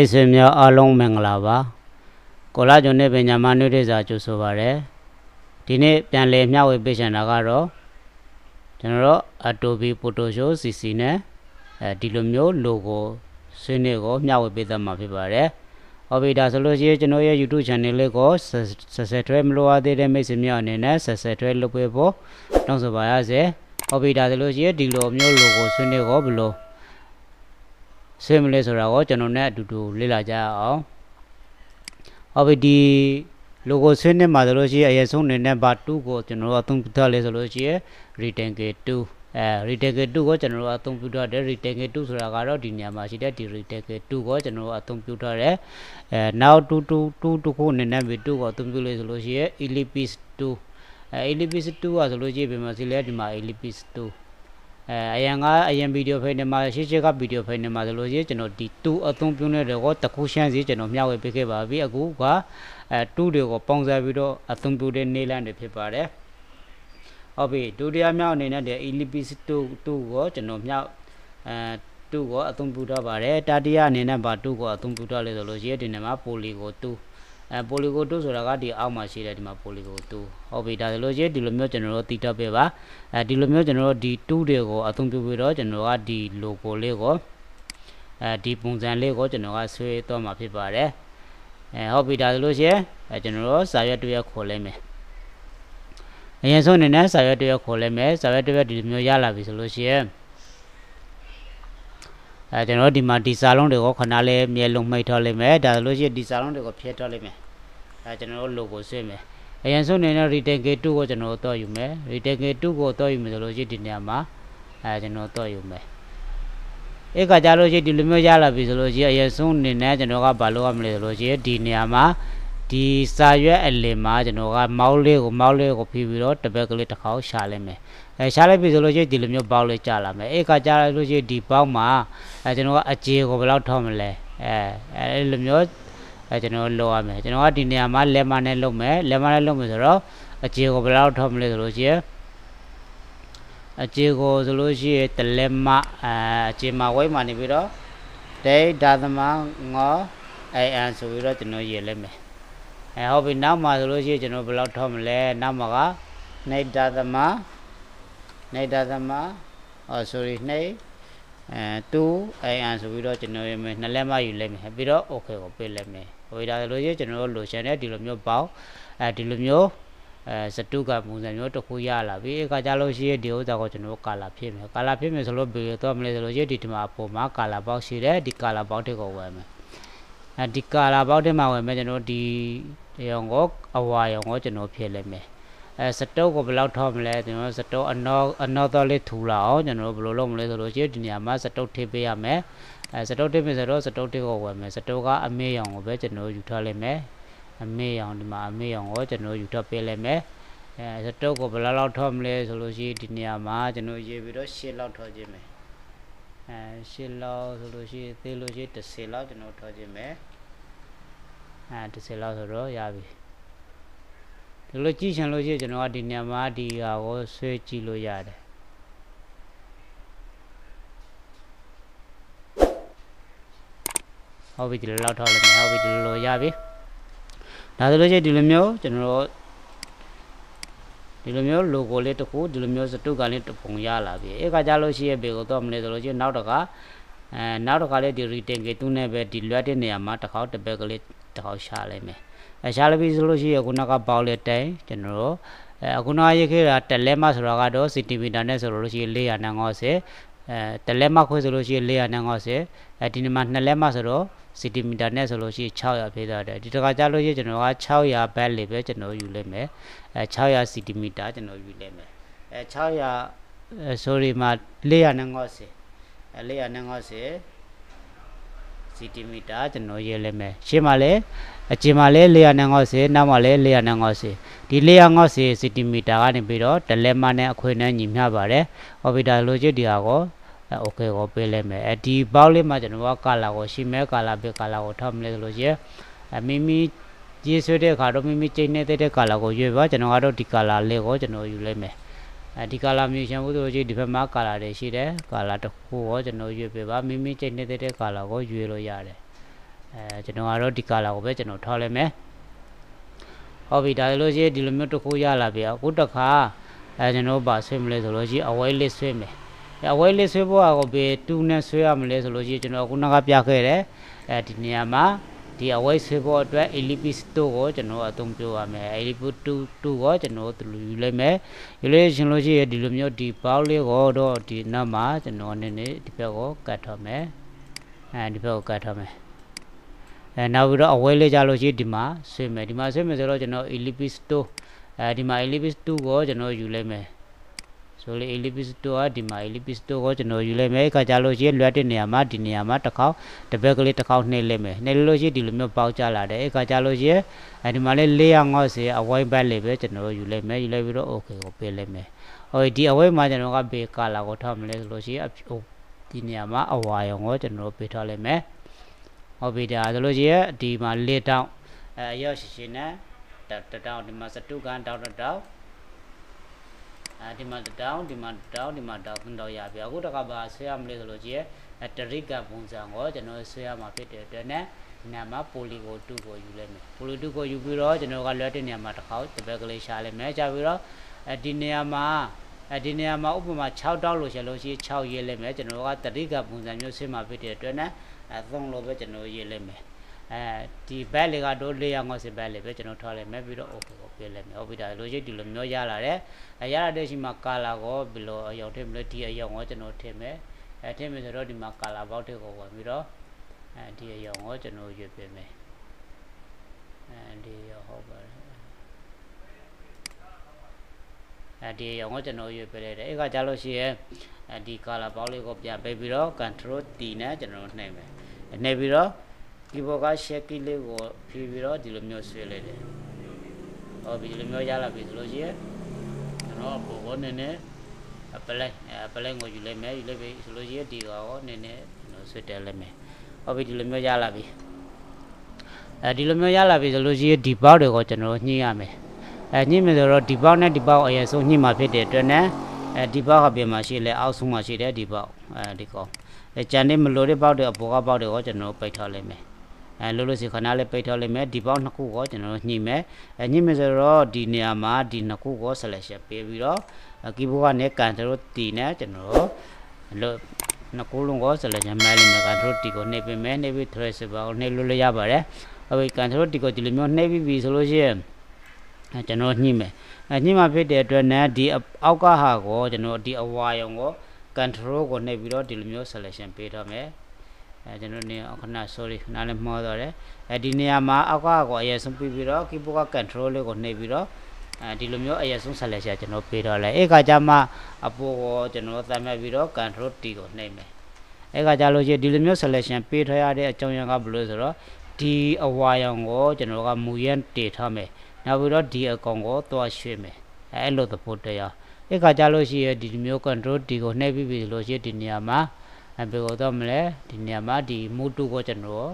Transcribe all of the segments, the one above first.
မိတ်ဆွေများအားလုံးမင်္ဂလာပါကိုလာကျွန်နဲ့ပညာမနုဒိစာကျူဆိုပါရယ်ဒီနေ့ပြန်လည်မျှဝေပေးချင်တာကတော့ကျွန်တော်တို့ Adobe Photoshop CC နဲ့အဲဒီလိုမျိုး logo ဆွေးနွေးကိုမျှဝေပေးသမှာဖြစ်ပါတယ်။ဟောပြီဒါဆိုလို့ရှိရင်ကျွန်တော်ရဲ့ YouTube channel လေးကို subscribe မလုပ်ရသေးတဲ့မိတ်ဆွေများအနေနဲ့ subscribe လုပ်ပေးဖို့တောင်းဆိုပါရစေ။ဟောပြီဒါဆိုလို့ရှိရင်ဒီလိုမျိုး logo ဆွေးနွေးကိုဘယ်လိုဆင်းမလဲဆိုတာကိုကျွန်တော်နဲ့အတူတူလေ့လာကြအောင်ဟုတ်ပြီဒီ logo ဆင်းနဲ့မှာဆိုလို့ရှိရင်အရင်ဆုံးနေနဲ့ဘာ2ကိုကျွန်တော်အသုံးပြုထားလဲဆိုလို့ရှိရင် rectangle 2အဲ rectangle 2ကိုကျွန်တော်တို့အသုံးပြုထားတယ် rectangle 2ဆိုတာကတော့ဒီနေရာမှာရှိတဲ့ဒီ rectangle 2ကိုကျွန်တော်တို့အသုံးပြုထားတယ်အဲ now 2 2 2တခုအနေနဲ့ပဲ2ကိုအသုံးပြုလို့ဆိုလို့ရှိရင် ellipse 2အဲ ellipse 2ကဆိုလို့ရှိရင်ပြန်မစီလဲဒီမှာ ellipse 2အဲအရင်ကအရင်ဗီဒီယိုဖိုင်တွေမှာရှေ့ရှေ့ကဗီဒီယိုဖိုင်တွေမှာဆိုလို့ရှိရင်ကျွန်တော်ဒီ2အသုံးပြုနေတယ်ကောတကူရှမ်းစီကျွန်တော်မျှဝေပေးခဲ့ပါပြီအခုကအဲ2တွေကို ပုံစံပြီးတော့အသုံးပြုတဲ့နေလန်တွေဖြစ်ပါတယ်ဟုတ်ပြီဒုတိယမြောက်အနေနဲ့ဒီ ELPC 2 2ကိုကျွန်တော်မြောက်အဲ2ကိုအသုံးပြုထားပါတယ်တတိယအနေနဲ့ပါ2ကိုအသုံးပြုထားလဲဆိုလို့ရှိရင်ဒီနေ့မှာပိုလီကို2အဲ polygon 2ဆိုတာကဒီအောက်မှာရှိတယ်ဒီမှာ polygon 2ဟုတ်ပြီဒါဆိုလို့ရှိရင်ဒီလိုမျိုးကျွန်တော်တို့တည်တတ်ပေးပါအဲဒီလိုမျိုးကျွန်တော်တို့ဒီ2တွေကိုအသုံးပြုပြီးတော့ကျွန်တော်ကဒီ logo လေးကိုအဲဒီပုံစံလေးကိုကျွန်တော်ကဆွေးတော့မှာဖြစ်ပါတယ်အဲဟုတ်ပြီဒါဆိုလို့ရှိရင်အဲကျွန်တော်တို့စာရွက်တရက်ခေါ်လိုက်မယ်အရင်ဆုံးအနေနဲ့စာရွက်တရက်ခေါ်လိုက်မယ်စာရွက်တရက်ဒီလိုမျိုးရလာပြီဆိုလို့ရှိရင်အဲကျွန်တော်ဒီမှာဒီစာလုံးတွေကိုခဏလေးမြေလုံးမှိတ်ထားလိုက်မယ်ဒါဆိုလို့ရှိရင်ဒီစာလုံးတွေကိုဖြည့်ထားလိုက်မယ်အဲကျွန်တော်လိုကိုဆွဲမယ်အရင်ဆုံးနေတဲ့ return gate 2ကိုကျွန်တော်တော့ယူမယ် return gate 2ကိုတော့ယူမယ်ဆိုလို့ရှိရင်ဒီနေရာမှာအဲကျွန်တော်တော့ယူမယ်အဲ့ကကြလို့ရှိရင်ဒီလိုမျိုးရလာပြီဆိုလို့ရှိရင်အရင်ဆုံးနေနေကျွန်တော်ကဘာလုပ်ရမလဲဆိုလို့ရှိရင်ဒီနေရာမှာဒီစာရွက်အလင်မှာကျွန်တော်ကမောင်းလေးကိုမောင်းလေးကိုဖိပြီးတော့တပက်ကလေးတစ်ခေါက်ရှာလိုက်မယ်အဲရှာလိုက်ပြီဆိုလို့ရှိရင်ဒီလိုမျိုးပေါက်လေးကြာလာမယ်အဲ့ကကြာလိုက်လို့ရှိရင်ဒီပေါက်မှာအဲကျွန်တော်ကအကြေကိုဘယ်လောက်ထောက်မလဲအဲအဲ့လိုမျိုးအဲကျွန်တော်လုပ်ရမယ်ကျွန်တော်ကဒီနေရာမှာလက်မနဲ့လုပ်မယ်လက်မနဲ့လုပ်မယ်ဆိုတော့အကြေကိုဘယ်လောက်ထောက်မလဲဆိုလို့ရှိရင်အကြေကိုဆိုလို့ရှိရင်တလက်မအဲအကြေမှာဝိတ်မှနေပြီးတော့ဒိဒါသမငောအိုင်အန်ဆိုပြီးတော့ကျွန်တော်ရေးလိုက်မယ်အဲဟုတ်ပြီနောက်မှာဆိုလို့ရှိရင်ကျွန်တော်ဘယ်လောက်ထောက်မလဲနောက်မှာကနေတာသမနေတာသမအော် sorry နေအဲ2 an ဆိုပြီးတော့ကျွန်တော်ရမယ်နှစ်လက်မယူလိုက်မယ်ပြီးတော့ okay ကိုပေးလိုက်မယ်ဟိုဒါဆိုလို့ရှိရင်ကျွန်တော်တို့လိုချင်တဲ့ဒီလိုမျိုးပေါင်းအဲဒီလိုမျိုးအဲစတုကပုံစံမျိုးတစ်ခုရလာပြီအခါကြလို့ရှိရင်ဒီဥစ္စာကိုကျွန်တော်တို့ကာလာဖြစ်မယ်ကာလာဖြစ်မယ်ဆိုလို့ဘယ်လိုတော့မလဲဆိုလို့ရှိရင်ဒီဒီမှာပုံမှာကာလာပေါက်ရှိတယ်ဒီကာလာပေါက်တစ်ကိုဝယ်မယ်အဲဒီကာလာပေါက်တစ်မှာဝယ်မယ်ကျွန်တော်ဒီရုံကိုအဝါရုံကိုကျွန်တော်ဖြည့်လိုက်မယ်အဲစတုတ်ကိုဘယ်လောက်ထောက်မလဲကျွန်တော်စတုတ်အနောက်အနောက်တော့လေးထူလာအောင်ကျွန်တော်ဘယ်လိုလုပ်မလဲဆိုတော့ဒီနေရာမှာစတုတ်ထိပေးရမယ်အဲစတုတ်ထိပေးဆိုတော့စတုတ်ထိကိုဝယ်မယ်စတုတ်ကအမေးရောင်ကိုပဲကျွန်တော်ယူထားလိုက်မယ်အမေးရောင်ဒီမှာအမေးရောင်ကိုကျွန်တော်ယူထားပေးလိုက်မယ်အဲစတုတ်ကိုဘယ်လောက်ထောက်မလဲဆိုလို့ရှိရင်ဒီနေရာမှာကျွန်တော်ရေးပြီးတော့ရှစ်လောက်ထောက်ခြင်းမယ်အဲရှစ်လောက်ဆိုလို့ရှိရင်သေလို့ရှိရင်10လောက်ကျွန်တော်ထောက်ခြင်းမယ်အဲ30လောက်ဆိုတော့ရပြီဒီလိုကြည့်ချင်လို့ရှိရင်ကျွန်တော်ကဒီနေရာမှာဒီဟာကိုဆွဲကြည့်လို့ရတယ်ဟုတ်ပြီဒီလိုလောက်ထောက်လိုက်မယ်ဟုတ်ပြီဒီလိုရပြီဒါဆိုလို့ရှိရင်ဒီလိုမျိုးကျွန်တော်ဒီလိုမျိုး logo လေးတစ်ခုဒီလိုမျိုးစတုကလေးတစ်ပုံရလာပြီအဲ့ကကြလို့ရှိရဲ့ဘေကိုတော့မလဲဆိုလို့ရှိရင်နောက်တကအဲနောက်တကလေးဒီ retain ကသူ့နဲ့ပဲဒီလွတ်တဲ့နေရာမှာတစ်ခေါက်တစ်ပက်ကလေးတောက်ရှာလိုက်မယ်အဲရှာလိုက်ပြီဆိုလို့ရှိရင်ခုနကပေါက်လက်တိုင်ကျွန်တော်တို့အဲခုနကရေးခဲ့တာတလဲမဆိုတာကတော့စင်တီမီတာနဲ့ဆိုလို့ရှိရင်450အဲတလဲမခွဲဆိုလို့ရှိရင်450အဲဒီနေ့မှာနှစ်လဲမဆိုတော့စင်တီမီတာနဲ့ဆိုလို့ရှိရင်600ဖြစ်သွားတယ်ဒီတခါကျလို့ရှိရင်ကျွန်တော်က600ဘက်လေပဲကျွန်တော်ယူလိုက်မယ်အဲ600စင်တီမီတာကျွန်တော်ယူလိုက်မယ်အဲ600 sorry မှာ450အဲ450 cm ကျွန်တော်ရေးလိုက်မယ်ရှင်းပါလေအကျင်မှာလဲ450နောက်မှာလဲ450ဒီ450 cm ကနေပြီးတော့ဒလက်မနဲ့အခွေနဲ့ညီမျှပါတယ် orbital logic ဒီဟာကိုโอเคကိုပေးလိုက်မယ်အဲဒီဘောက်လေးမှာကျွန်တော်က color ကိုရှင်းမဲ့ color ပဲ color ကိုထောက်မလဲလို့ရမိမိရေးဆွဲတဲ့အခါတော့မိမိချိန်နေတဲ့ color ကိုရွေးပါကျွန်တော်ကတော့ဒီ color လေးကိုကျွန်တော်ယူလိုက်မယ်အဲဒီကာလာမြူရှင်ဘုသူကြီးဒီဘက်မှာကာလာတွေရှိတယ်ကာလာတစ်ခုရောကျွန်တော်ရွေးပေးပါမိမိချိန်နေတဲ့ကာလာကိုရွေးလို့ရတယ်အဲကျွန်တော်ကတော့ဒီကာလာကိုပဲကျွန်တော်ထားလိုက်မယ်ဟုတ်ပြီဒါလို့ရှိရင်ဒီလိုမျိုးတစ်ခုရလာပြီအခုတစ်ခါအဲကျွန်တော်ပါဆွေးမလဲဆိုလို့ရှိရင် away list ဆွေးမယ်အဲ away list ဆွေးဖို့ကကိုဘယ်တူနဲ့ဆွေးရမလဲဆိုလို့ရှိရင်ကျွန်တော်ခုနကပြခဲ့တယ်အဲဒီနေရာမှာဒီ away server အတွက် elp store ကိုကျွန်တော်အသုံးပြုရမယ် elp 2 2ကိုကျွန်တော်ဒီလိုယူလိုက်မယ်ယူလိုက်ရှင်လို့ရှိရင်ဒီလိုမျိုးဒီ box လေးကိုတော့ဒီနောက်မှာကျွန်တော်နည်းနည်းဒီဘက်ကိုကတ်ထားမယ်အဲဒီဘက်ကိုကတ်ထားမယ်အဲနောက်ပြီးတော့ away လေးကြလို့ရှိရင်ဒီမှာဆွေးမယ်ဒီမှာဆွေးမယ်ဆိုတော့ကျွန်တော် elp store အဲဒီမှာ elp 2ကိုကျွန်တော်ယူလိုက်မယ်ဆိုလေ Elipisto ကဒီမှာ Elipisto ကိုကျွန်တော်ယူလိုက်မယ်အခါကြလို့ရှိရင်လွတ်တဲ့နေရာမှာဒီနေရာမှာတစ်ခေါက်တစ်ဘက်ကလေးတစ်ခေါက်နှိမ့်လိုက်မယ်နှိမ့်လို့ရှိရင်ဒီလိုမျိုးပေါက်ကြလာတယ်အခါကြလို့ရှိရင်အဲဒီမှာလေး450အဝိုင်းဘက်လေးပဲကျွန်တော်ယူလိုက်မယ်ယူလိုက်ပြီးတော့ okay ကိုပေးလိုက်မယ်ဟိုဒီအဝိုင်းမှာကျွန်တော်ကဘေကာလာကိုထောက်မလဲဆိုလို့ရှိရင်ဒီနေရာမှာအဝါရောင်ကိုကျွန်တော်ပေးထားလိုက်မယ်ဟောပြီဒါဆိုလို့ရှိရင်ဒီမှာ၄တောင်းအဲရောက်ရှိရှိနဲ့တောင်းဒီမှာစတုကန်တောင်းတောင်းအဲဒီမှာတောင်းဒီမှာတောင်းဒီမှာတောင်းတော့ရပြီအခုတခါပါဆွဲရမလဲဆိုလို့ကြည့်ရတရိကပုံစံကိုကျွန်တော်ဆွဲရမှာဖြစ်တဲ့အတွက်နဲ့နာမပိုလီကို2ကိုယူလိုက်မယ်ပိုလီ2ကိုယူပြီးတော့ကျွန်တော်ကလွတ်တဲ့နေရာမှာတစ်ခေါက်တပက်ကလေးရှာလိုက်မယ်ရှာပြီးတော့အဲဒီနေရာမှာအဲဒီနေရာမှာဥပမာ6တောက်လို့ရှိလို့ရှိ6ရေးလိုက်မယ်ကျွန်တော်ကတတိကပုံစံမျိုးဆင်းမှာဖြစ်တဲ့အတွက်နဲ့အဲ3လို့ပဲကျွန်တော်ရေးလိုက်မယ်အဲဒီဘက်လေးကတို့၄ရောင်းကစဘက်လေးပဲကျွန်တော်ထားလိုက်မယ်ပြီးတော့ okay ကိုပြလိုက်မယ်ဟုတ်ပြီဒါလိုချစ်ဒီလိုမျိုးရလာတယ်အရတဲ့ရှိမှာကာလာကိုဘယ်လိုအရောက်ထည့်မလဲဒီအရောက်ကိုကျွန်တော်ထည့်မယ်အဲထည့်မယ်ဆိုတော့ဒီမှာကာလာဘောက်တစ်ကိုဝင်ပြီးတော့အဲဒီအရောက်ကိုကျွန်တော်ရွေးပေးမယ်အဲဒီရောက်ဟုတ်ပါတယ်အဲဒီရောင်ကိုကျွန်တော်ရွေးပေးလိုက်တယ်အဲ့ကကြလို့ရှိရင်ဒီ color box လေးကိုပြန်ပေးပြီးတော့ control T နဲ့ကျွန်တော်နှိပ်မယ်နှိပ်ပြီးတော့ဒီဘောကရှက်ကီလေးကိုဖြီးပြီးတော့ဒီလိုမျိုးဆွဲလိုက်တယ်။ဟောဒီလိုမျိုးရလာပြီဆိုလို့ရှိရင်ကျွန်တော်ဘောဘောနည်းနည်းအပလိုက်အပလိုက်ကိုယူလိုက်မယ်ယူလိုက်ပြီဆိုလို့ရှိရင်ဒီကောနည်းနည်းကျွန်တော်ဆွတ်တယ်လိုက်မယ်။ဟောပြီဒီလိုမျိုးရလာပြီ။အဲဒီလိုမျိုးရလာပြီဆိုလို့ရှိရင်ဒီပေါက်တွေကိုကျွန်တော်ညှိရမယ်။အဲညှိမယ်ဆိုတော့ဒီပေါက်နဲ့ဒီပေါက်အရင်ဆုံးညှိမှာဖြစ်တဲ့အတွက်နဲ့အဲဒီပေါက်ဟာပြင်မှာရှိလဲအောက်ဆုံးမှာရှိတဲ့ဒီပေါက်အဲဒီကောအဲကြံနေမလို့တဲ့ပေါက်တွေအပေါ်ကပေါက်တွေကိုကျွန်တော်ပိတ်ထားလိုက်မယ်အဲလို့လို့စီခဏလေးပိတ်ထားလိုက်မယ်ဒီပေါက်နှစ်ခုကိုကျွန်တော်တို့ညှိမယ်အဲညှိမယ်ဆိုတော့ဒီနေရာမှာဒီနှစ်ခုကို selection ပေးပြီးတော့ keyboard ကနေ control T နဲ့ကျွန်တော်တို့လို့နှစ်ခုလုံးကို selection မယ်လိမ့်မယ် control T ကိုနှိပ်ပေးမယ်နှိပ်ပြီး thread server ကိုနှိပ်လို့လည်းရပါတယ်အဲဒီ control T ကိုဒီလိုမျိုးနှိပ်ပြီးပြီဆိုလို့ရှိရင်ကျွန်တော်ညှိမယ်အညှိမှာဖြစ်တဲ့အတွက်နဲ့ဒီအောက်ကဟာကိုကျွန်တော်ဒီအဝါယုံကို control ကိုနှိပ်ပြီးတော့ဒီလိုမျိုး selection ပေးထားမယ်အဲကျွန်တော်နေအခဏ sorry ခဏလေးမှားတော့တယ်အဲဒီနေရာမှာအကွာကိုအရင်ဆုံးပြီးပြီးတော့ keyboard က control လေးကိုနှိပ်ပြီးတော့အဲဒီလိုမျိုးအရင်ဆုံး selection ကျွန်တော်ပေးတော့လဲအဲ့ခါကျမှအပေါ်ကိုကျွန်တော်သတ်မှတ်ပြီးတော့ control T ကိုနှိပ်မယ်အဲ့ခါကျလို့ရှိရင်ဒီလိုမျိုး selection ပေးထားရတဲ့အကြောင်းရင်းကဘယ်လိုဆိုတော့ဒီအဝါရောင်ကိုကျွန်တော်ကမူရန်တည်ထားမယ်နောက်ပြီးတော့ဒီအကောင်ကိုသွားရွှေ့မယ်အဲ့လိုသဘောတရားအဲ့ခါကျလို့ရှိရင်ဒီမျိုး control D ကိုနှိပ်ပြီးပြီလို့ရှိရင်ဒီနေရာမှာဘယ်လိုတော့မလဲဒီနေရာမှာဒီမိုတိုကိုကျွန်တော်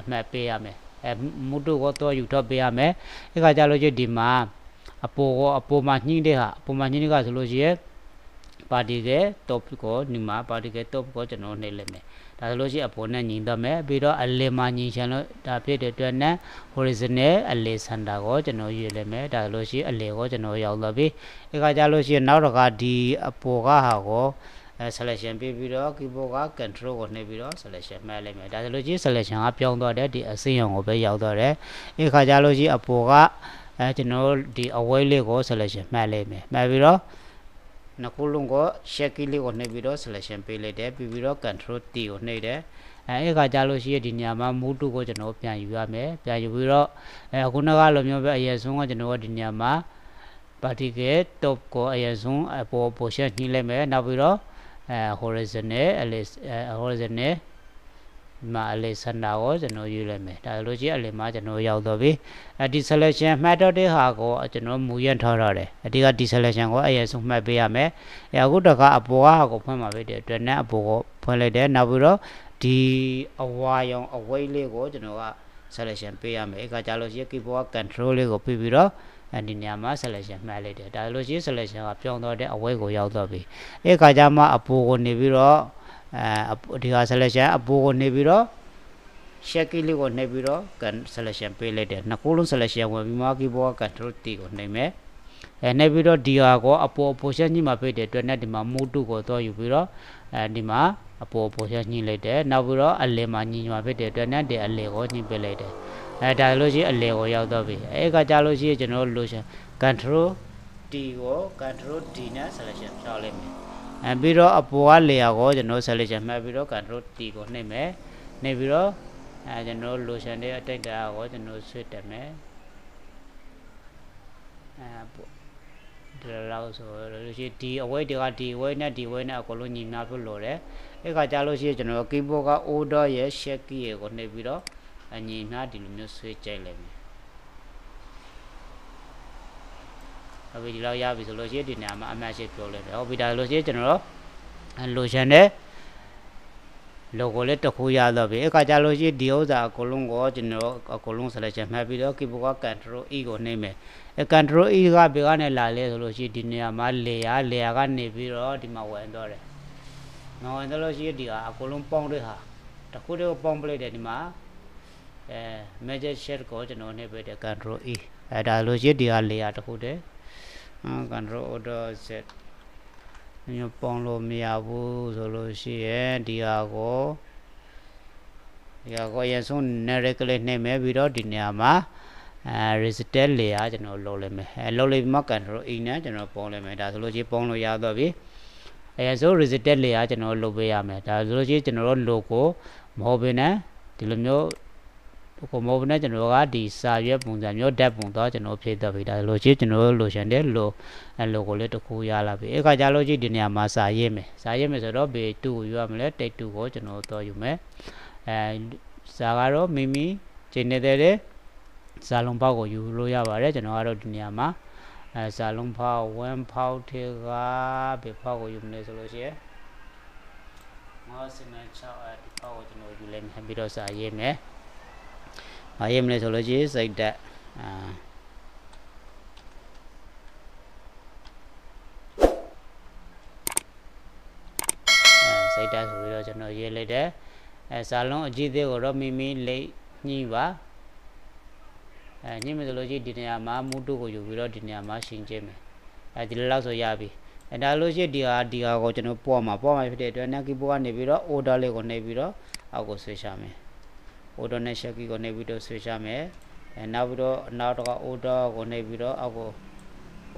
အမှတ်ပေးရမယ်အဲမိုတိုကိုတော့ယူတော့ပေးရမယ်အဲခါကြလို့ချင်းဒီမှာအပေါ်ကအပေါ်မှာညှင်းတဲ့ဟာအပေါ်မှာညှင်းတဲ့ကဆိုလို့ရှိရင်ပါတီက top ကိုဒီမှာပါတီက top ကိုကျွန်တော်နှိပ်လိုက်မယ်ဒါဆိုလို့ရှိရင်အပေါ်နဲ့ညီတော့မယ်ပြီးတော့အလင်မှာညီချင်လို့ဒါဖြစ်တဲ့အတွက်နဲ့ horizontal အလေ center ကိုကျွန်တော်ယူလိုက်မယ်ဒါဆိုလို့ရှိရင်အလေကိုကျွန်တော်ရောက်တော့ပြီအဲခါကြလို့ရှိရင်နောက်တစ်ခါဒီအပေါ်ကဟာကို selection ပေးပြီးတော့ keyboard က control ကိုနှိပ်ပြီးတော့ selection မှတ်လိုက်မယ်ဒါဆိုလို့ကြီး selection ကပြောင်းသွားတယ်ဒီအစင်းရောင်ကိုပဲရောက်သွားတယ်အဲ့ခါကျလို့ကြီးအပေါ်ကအဲကျွန်တော်ဒီ away လေးကို selection မှတ်လိုက်မယ်မှတ်ပြီးတော့နှစ်ခုလုံးကို share key လေးကိုနှိပ်ပြီးတော့ selection ပေးလိုက်တယ်ပြီးပြီးတော့ control T ကိုနှိပ်တယ်အဲအခါကြလို့ရှိရဒီညမှာမူတုကိုကျွန်တော်ပြန်ယူရမယ်ပြန်ယူပြီးတော့အဲခုနကလိုမျိုးပဲအရင်ဆုံးကကျွန်တော်ကဒီညမှာ particle top ကိုအရင်ဆုံးအပေါ် position ညှိလိုက်မယ်နောက်ပြီးတော့အဲ horizontal horizontal မှာအလေးစန္ဒာကိုကျွန်တော်ယူလိုက်မယ်ဒါလိုချင်အလေးမှာကျွန်တော်ရောက်တော့ပြီအဲဒီ selection method တွေဟာကိုကျွန်တော်မူရထားတော့တယ်အတိကဒီ selection ကိုအရင်ဆုံးမှတ်ပေးရမယ်အဲအခုတကအပေါ်ဟာကိုဖွင့်မှာပဲတဲ့အတွက်နဲ့အပေါ်ကိုဖွင့်လိုက်တယ်နောက်ပြီးတော့ဒီအဝါရောင်အဝိတ်လေးကိုကျွန်တော်က selection ပေးရမယ်အဲကကြလို့ရှိရင် keyboard control လေးကိုပြီးပြီးတော့အဲဒီနေရာမှာ selection မှတ်လိုက်တယ်ဒါလို့ရှိရင် selection ကပြောင်းတော့တဲ့အဝဲကိုရောက်တော့ပြီအဲခါကျမှအပူကိုနေပြီးတော့အဲဒီဟာ selection အပူကိုနေပြီးတော့ shaky လေးကိုနေပြီးတော့ can selection ပေးလိုက်တယ်နှစ်ခုလုံး selection ဝင်ပြီးမှ keyboard control T ကိုနေမယ်အဲနေပြီးတော့ဒီဟာကိုအပေါ် position ညှိမှာဖိတ်တဲ့အတွက်နဲ့ဒီမှာ mode 2ကိုတော့ယူပြီးတော့အဲဒီမှာအပေါ် position ညှိလိုက်တယ်နောက်ပြီးတော့အလယ်မှာညှိမှာဖိတ်တဲ့အတွက်နဲ့ဒီအလယ်ကိုညှိပေးလိုက်တယ်အဲဒါလို့ရှိရင်အလယ်ကိုရောက်တော့ပြီအဲကကြာလို့ရှိရင်ကျွန်တော်တို့ solution control T ကို control D နဲ့ selection ဖြောက်လိုက်မယ်အဲပြီးတော့အပေါ်က layer ကိုကျွန်တော် selection မှတ်ပြီးတော့ control T ကိုနှိပ်မယ်နှိပ်ပြီးတော့အဲကျွန်တော် solution တွေအတိတ်တာကိုကျွန်တော်ဆွတ်တက်မယ်အဲပို့ဒီလောက်ဆိုလို့ရှိရင်ဒီ away တွေကဒီ away နဲ့ဒီ away နဲ့အကုန်လုံးညီမျှဖြစ်လို့တယ်အဲကကြာလို့ရှိရင်ကျွန်တော် keyboard က order ရဲ့ shake key ကိုနှိပ်ပြီးတော့အညီမျှဒီလိုမျိုးဆွေးကြိုက်လိုက်မယ်အဘိဒီလောက်ရပြီဆိုလို့ရှိရင်ဒီနေရာမှာအမှတ်ရှိပြောလိုက်တယ်ဟုတ်ပြီဒါလို့ရှိရင်ကျွန်တော်တို့လိုချင်တဲ့ logo လေးတစ်ခုရတော့ပြီအခါကျလို့ရှိရင်ဒီဥစ္စာအကုန်လုံးကိုကျွန်တော်အကုန်လုံး selection မှတ်ပြီးတော့ keyboard က control e ကိုနှိမ့်မယ်အဲ control e ကဘယ်ကနေလာလဲဆိုလို့ရှိရင်ဒီနေရာမှာ layer layer ကနေပြီးတော့ဒီမှာဝင်တော့တယ်မဝင်တော့လို့ရှိရင်ဒီဟာအကုန်လုံးပေါင်းတဲ့ဟာတစ်ခုတည်းကိုပေါင်းပလိုက်တယ်ဒီမှာအဲ major share ကိုကျွန်တော်နှိပ်ပေးတယ် control e အဲဒါလို့ရစ်ဒီက layer တစ်ခုတည်း control order z မျိုးပေါင်းလို့မရဘူးဆိုလို့ရှိရင်ဒီဟာကိုဒီဟာကိုရဆုံး narrow လေးနှိပ်မယ်ပြီးတော့ဒီနေရာမှာအဲ reset layer ကျွန်တော်လုပ်လိုက်မယ်အဲလုပ်လိုက်ပြီးမှ control e နဲ့ကျွန်တော်ပေါင်းလိုက်မယ်ဒါဆိုလို့ရှိရင်ပေါင်းလို့ရတော့ပြီအဲဆို reset layer ကျွန်တော်လုပ်ပေးရမယ်ဒါဆိုလို့ရှိရင်ကျွန်တော်တို့ logo မဟုတ်ဘဲနဲ့ဒီလိုမျိုးကိုမောဘနဲ့ကျွန်တော်ကဒီစာရွက်ပုံစံမျိုးဓာတ်ပုံတော့ကျွန်တော်ဖြည့်သွက်ပေးတာလို့ရှိကျွန်တော်လိုချင်တဲ့လိုအဲလိုကိုလည်းတစ်ခုရလာပြီအခါကျလို့ရှိဒီနေရာမှာစာရေးမယ်စာရေးမယ်ဆိုတော့ဘေတူကိုယူရမလဲတိတ်တူကိုကျွန်တော်တော့ယူမယ်အဲစာကတော့မိမိချိန်နေတဲ့တဲ့ဇာလုံးပေါက်ကိုယူလို့ရပါတယ်ကျွန်တော်ကတော့ဒီနေရာမှာအဲဇာလုံးပေါက်1ပေါက်ထဲကဘေပေါက်ကိုယူမယ်ဆိုလို့ရှိရင်56အဲဒီပေါက်ကိုကျွန်တော်ယူလိုက်မယ်ပြီးတော့စာရေးမယ်။ဘာရေးမလဲဆိုလို့ရှိရင်စိတ်တက်အာစိတ်တက်ဆိုပြီးတော့ကျွန်တော်ရေးလိုက်တယ်။အဲဇာလုံးအကြည့်သေးကိုတော့မိမိလိမ့်ညှိပါ။အဲညှိမယ်ဆိုလို့ရှိရင်ဒီနေရာမှာမူတုကိုယူပြီးတော့ဒီနေရာမှာရှင်ကျင်းမယ်။အဲဒီလောက်ဆိုရပြီ။အဲဒါလို့ရှိရင်ဒီဟာဒီဟာကိုကျွန်တော်ပေါ်မှာပေါ်မှာဖြစ်တဲ့အတွက် Nike ပေါ်ကနေပြီးတော့ order လေးကိုနှိပ်ပြီးတော့အောက်ကိုဆွေးရှာမယ်။ order နဲ့ short key ကိုနှိပ်ပြီးတော့ switch ရမယ်အဲနောက်ပြီးတော့နောက်တော့ order ကိုနှိပ်ပြီးတော့အောက်ကို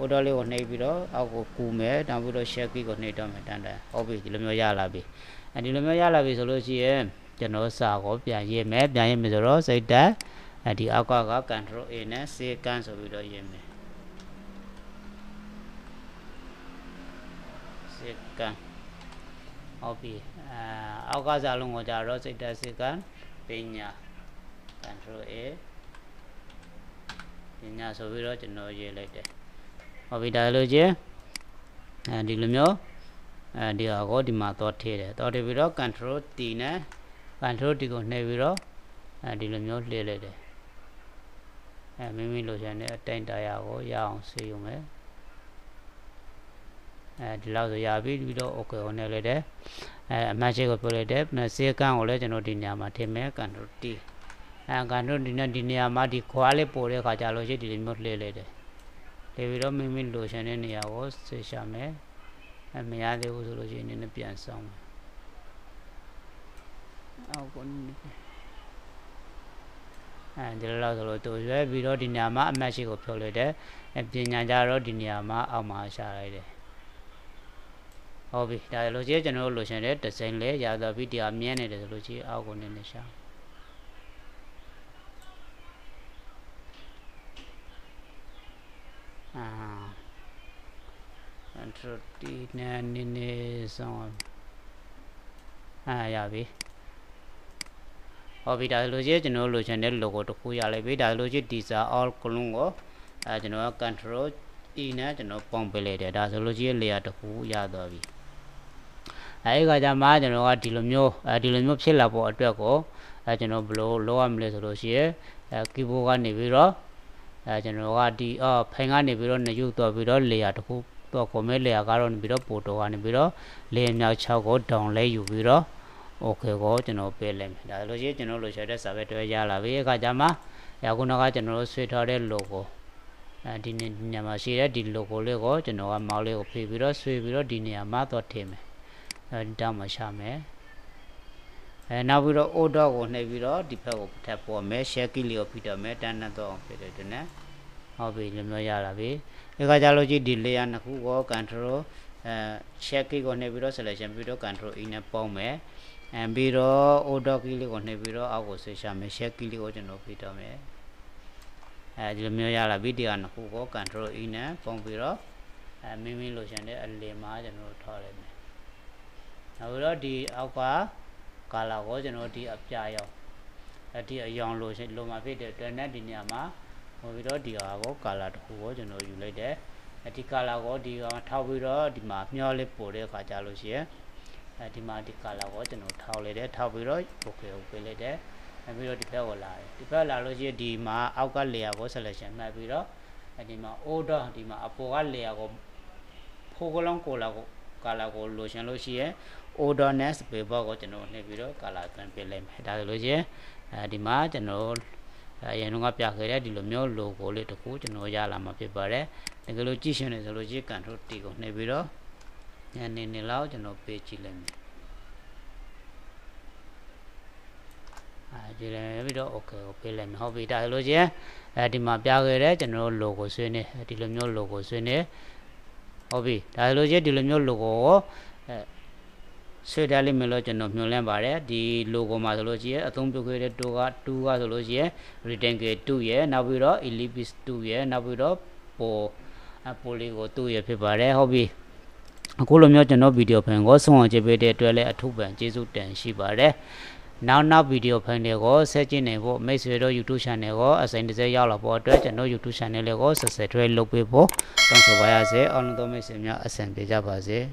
order လေးကိုနှိပ်ပြီးတော့အောက်ကိုကူမယ်တောင်းပြီးတော့ short key ကိုနှိပ်တော့မယ်တန်တန်ဟုတ်ပြီဒီလိုမျိုးရလာပြီအဲဒီလိုမျိုးရလာပြီဆိုလို့ရှိရင်ကျွန်တော်စာကိုပြန်ရေးမယ်ပြန်ရေးမယ်ဆိုတော့စိတ်တက်အဲဒီအောက်ကက control a နဲ့ save ကန်ဆိုပြီးတော့ရေးမယ် save ကန်ဟုတ်ပြီအဲအောက်ကစာလုံးကိုကြတော့စိတ်တက် save ကန်ညာ control a ပညာဆိုပြီးတော့ကျွန်တော်ရေးလိုက်တယ်ဟောပြီဒါလိုချင်းအဲဒီလိုမျိုးအဲဒီဟာကိုဒီမှာတော့ထည့်တယ်တော့ထည့်ပြီးတော့ control t နဲ့ control t ကိုနှိပ်ပြီးတော့အဲဒီလိုမျိုးလှည့်လိုက်တယ်အဲမိမိလိုချင်တဲ့အတိုင်းတရားကိုရအောင်စေရုံပဲအဲဒီလောက်ဆိုရပြီပြီးတော့ okay ဟိုနဲ့လည်းတယ်အဲအမှန်ရှိကိုပြောလိုက်တယ်စေကန်းကိုလည်းကျွန်တော်ဒီနေရာမှာထင်မဲ့ control T အဲ control ဒီနေဒီနေရာမှာဒီခွာလေးပို့တဲ့ခါကြလို့ရှိဒီလိုမျိုးလှည့်လိုက်တယ်လှည့်ပြီးတော့မိမိ lotion တဲ့နေရာကိုဆေးရှာမယ်အဲမရသေးဘူးဆိုလို့ရှိရင်နည်းနည်းပြန်ဆောင်မယ်အောက်ကနေအဲဒီလိုဆိုလို့သူရွဲပြီးတော့ဒီနေရာမှာအမှတ်ရှိကိုဖြုတ်လိုက်တယ်။ပညာကြတော့ဒီနေရာမှာအောက်မှာရှာလိုက်တယ်။ဟုတ်ပြီဒါလိုချင်ကျွန်တော်တို့လိုချင်တဲ့ဒီဇိုင်းလေးရတော့ပြီးဒီဟာမြဲနေတယ်ဆိုလို့ချင်အောက်ကိုနည်းနည်းရှာအာအန်ထရတီနဲ့နည်းနည်းဆောင်းအာရပြီဟုတ်ပြီဒါလိုချင်ကျွန်တော်တို့လိုချင်တဲ့ logo တစ်ခုရလိုက်ပြီဒါလိုချင်ဒီစာ all clone ကိုအဲကျွန်တော်က control E နဲ့ကျွန်တော်ပုံပေးလိုက်တယ်ဒါဆိုလို့ချင် layer တစ်ခုရတော့ပြီအဲဒီခါကျမှကျွန်တော်ကဒီလိုမျိုးအဲဒီလိုမျိုးဖြစ်လာဖို့အတွက်ကိုအဲကျွန်တော်ဘယ်လိုလုပ်ရမလဲဆိုလို့ရှိရင်အဲ keyboard ကနေပြီးတော့အဲကျွန်တော်ကဒီအော်ဖိုင်ကနေပြီးတော့နှုတ်သွားပြီးတော့ layer တစ်ခုတော့ comment layer ကတော့နေပြီးတော့ photo ကနေပြီးတော့ layer မြောက်6ကို download ယူပြီးတော့ okay ကိုကျွန်တော်ပေးလိုက်မယ်ဒါလို့ရှိရင်ကျွန်တော်လိုချင်တဲ့စာပဲတွဲရလာပြီအခါကျမှအခုနောက်ကကျွန်တော်တို့ဆွေးထားတဲ့ logo အဲဒီနေရာမှာရှိတဲ့ဒီ logo လေးကိုကျွန်တော်က mouse လေးကိုဖိပြီးတော့ဆွေးပြီးတော့ဒီနေရာမှာတော့ထည့်မယ်အဲဒီတောက်မှာရှာမယ်အဲနောက်ပြီးတော့ order ကိုနှိပ်ပြီးတော့ဒီဘက်ကိုထပ်ပေါ်မယ် share key လေးကိုဖိတော့မယ်တန်းနဲ့တော့ဖြစ်တယ်ဒီနဲ့ဟုတ်ပြီလွန်လွန်ရတာပြီဒီခါကျလို့ကြည့်ဒီ layer နှစ်ခုကို control အဲ share key ကိုနှိပ်ပြီးတော့ selection ပြီးတော့ control e နဲ့ပေါင်းမယ်အဲပြီးတော့ order key လေးကိုနှိပ်ပြီးတော့အောက်ကိုဆွေးရှာမယ် share key လေးကိုကျွန်တော်ဖိတော့မယ်အဲဒီလိုမျိုးရလာပြီဒီကနှစ်ခုကို control e နဲ့ပုံပြီးတော့အဲမင်းမင်းလိုချင်တဲ့အလင်မှာကျွန်တော်ထောက်လိုက်မယ်နောက်ပြီးတော့ဒီအောက်က color ကိုကျွန်တော်ဒီအပြရောင်အဒီအရောင်လိုလိုမှာဖြစ်တဲ့အတွက်နဲ့ဒီနေရာမှာဟိုပြီးတော့ဒီဟာကို color တစ်ခုကိုကျွန်တော်ယူလိုက်တယ်အဒီ color ကိုဒီဟာထောက်ပြီးတော့ဒီမှာမျောလေးပို့တဲ့အခါကျလို့ရှိရင်အဲဒီမှာဒီ color ကိုကျွန်တော် ထောက်လိုက်တယ်ထောက်ပြီးတော့ okay ကိုပေးလိုက်တယ်အပြီးတော့ဒီဘက်ကိုလာတယ်ဒီဘက်လာလို့ရှိရင်ဒီမှာအောက်က layer ကို selection မှတ်ပြီးတော့ဒီမှာ order ဒီမှာအပေါ်က layer ကိုဖိုးကလုံး color ကို color ကို lotion လို့ရှိရင် odorness ပေဘောကိုကျွန်တော်နှိပ်ပြီးတော့ color သွင်းပေးလိုက်မယ်ဒါဆိုလို့ရှိရင်အဲဒီမှာကျွန်တော်အရင်ကပြခဲ့တဲ့ဒီလိုမျိုး logo လေးတကူကျွန်တော်ရလာမှာဖြစ်ပါတယ်တကယ်လို့ကြည့်ရှင်နေဆိုလို့ရှိရင် control T ကိုနှိပ်ပြီးတော့ညနေနေလောက်ကျွန်တော်ပေးကြည့်လိုက်မယ်အဲဒီလည်းပြီးတော့ okay ကိုပေးလိုက်မယ်ဟုတ်ပြီဒါဆိုလို့ချင်းအဲဒီမှာပြခဲ့တဲ့ကျွန်တော် logo ဆွေးနေဒီလိုမျိုး logo ဆွေးနေဟုတ်ပြီဒါဆိုလို့ချင်းဒီလိုမျိုး logo ကိုအဲဆွေးထားလိမ့်မယ်လို့ကျွန်တော်မျှော်လင့်ပါတယ်ဒီ logo မှာဆိုလို့ရှိရင်အသုံးပြုခဲ့တဲ့2က2ကဆိုလို့ရှိရင် rectangle 2ရဲ့နောက် ပြီးတော့ ellipse 2ရဲ့နောက်ပြီးတော့ပိုပိုလီကို2ရဲ့ဖြစ်ပါတယ်ဟုတ်ပြီအခုလိုမျိုးကျွန်တော်ဗီဒီယိုဖိုင်ကိုဆုံးအောင်ကြည့်ပေးတဲ့အတွက်လည်းအထူးပံကျေးဇူးတင်ရှိပါတယ်နောက်နောက်ဗီဒီယိုဖိုင်တွေကိုဆက်ကြည့်နေဖို့မိတ်ဆွေတို့ YouTube channel ကိုအစိမ်းတစ်စက်ရောက်လာဖို့အတွက်ကျွန်တော် YouTube channel လေးကို subscribe လုပ်ပေးဖို့တောင်းဆိုပါရစေ။အားလုံးသောမိတ်ဆွေများအဆင်ပြေကြပါစေ။